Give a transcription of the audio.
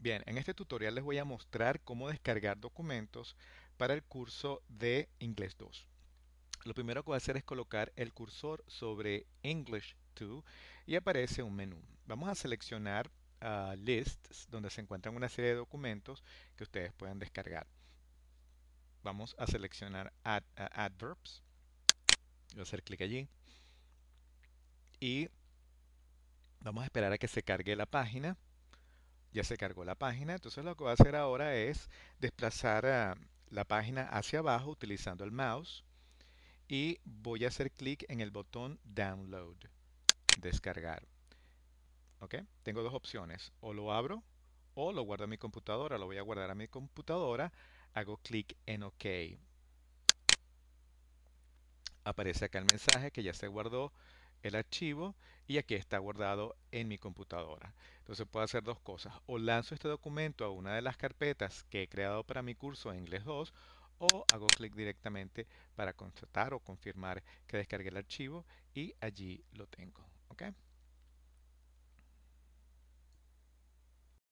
Bien, en este tutorial les voy a mostrar cómo descargar documentos para el curso de Inglés 2. Lo primero que voy a hacer es colocar el cursor sobre English 2 y aparece un menú. Vamos a seleccionar ah, Lists, donde se encuentran una serie de documentos que ustedes puedan descargar. Vamos a seleccionar Adverbs. Voy a hacer clic allí. Y vamos a esperar a que se cargue la página ya se cargó la página, entonces lo que voy a hacer ahora es desplazar ah, la página hacia abajo utilizando el mouse y voy a hacer clic en el botón Download, descargar. ¿Ok? Tengo dos opciones, o lo abro o lo guardo en mi computadora, lo voy a guardar a mi computadora, hago clic en OK. Aparece acá el mensaje que ya se guardó el archivo y aquí está guardado en mi computadora. Entonces puedo hacer dos cosas, o lanzo este documento a una de las carpetas que he creado para mi curso en inglés 2 o hago clic directamente para constatar o confirmar que descargué el archivo y allí lo tengo.